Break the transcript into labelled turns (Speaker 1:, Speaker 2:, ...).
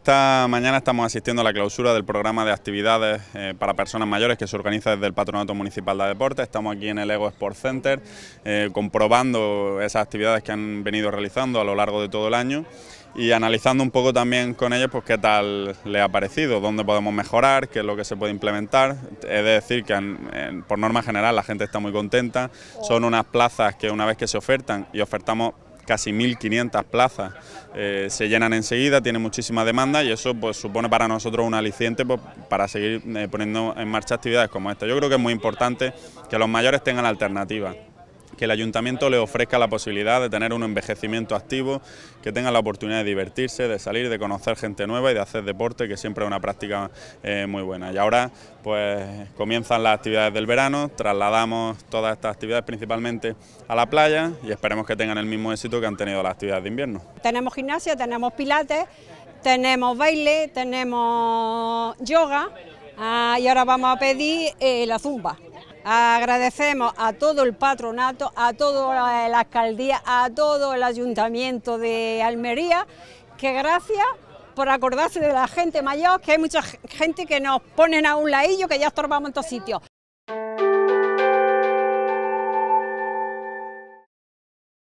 Speaker 1: Esta mañana estamos asistiendo a la clausura del programa de actividades eh, para personas mayores que se organiza desde el Patronato Municipal de Deportes. Estamos aquí en el Ego Sport Center eh, comprobando esas actividades que han venido realizando a lo largo de todo el año y analizando un poco también con ellos pues qué tal les ha parecido, dónde podemos mejorar, qué es lo que se puede implementar. es decir que por norma general la gente está muy contenta, son unas plazas que una vez que se ofertan y ofertamos casi 1.500 plazas eh, se llenan enseguida, tiene muchísima demanda y eso pues, supone para nosotros un aliciente pues, para seguir eh, poniendo en marcha actividades como esta. Yo creo que es muy importante que los mayores tengan alternativas que el ayuntamiento le ofrezca la posibilidad de tener un envejecimiento activo, que tengan la oportunidad de divertirse, de salir, de conocer gente nueva y de hacer deporte, que siempre es una práctica eh, muy buena. Y ahora pues comienzan las actividades del verano, trasladamos todas estas actividades principalmente a la playa y esperemos que tengan el mismo éxito que han tenido las actividades de invierno.
Speaker 2: Tenemos gimnasia, tenemos pilates, tenemos baile, tenemos yoga ah, y ahora vamos a pedir eh, la zumba. Agradecemos a todo el patronato, a toda la alcaldía, a todo el ayuntamiento de Almería, que gracias por acordarse de la gente mayor, que hay mucha gente que nos ponen a un laillo, que ya estorbamos en todos sitios.